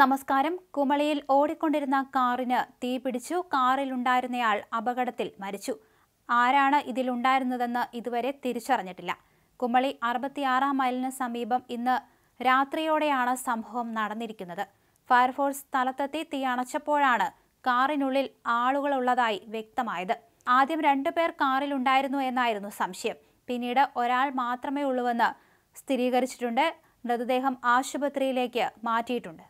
നമസ്കാരം കുമളിയിൽ ഓടിക്കൊണ്ടിരുന്ന കാറിന് തീപിടിച്ചു കാറിലുണ്ടായിരുന്നയാൾ അപകടത്തിൽ മരിച്ചു ആരാണ് ഇതിലുണ്ടായിരുന്നതെന്ന് ഇതുവരെ തിരിച്ചറിഞ്ഞിട്ടില്ല കുമളി അറുപത്തിയാറാം മൈലിന് സമീപം ഇന്ന് രാത്രിയോടെയാണ് സംഭവം നടന്നിരിക്കുന്നത് ഫയർഫോഴ്സ് സ്ഥലത്തെത്തി തീ അണച്ചപ്പോഴാണ് കാറിനുള്ളിൽ ആളുകളുള്ളതായി വ്യക്തമായത് ആദ്യം രണ്ടുപേർ കാറിലുണ്ടായിരുന്നു എന്നായിരുന്നു സംശയം പിന്നീട് ഒരാൾ മാത്രമേ ഉള്ളൂവെന്ന് സ്ഥിരീകരിച്ചിട്ടുണ്ട് മൃതദേഹം ആശുപത്രിയിലേക്ക് മാറ്റിയിട്ടുണ്ട്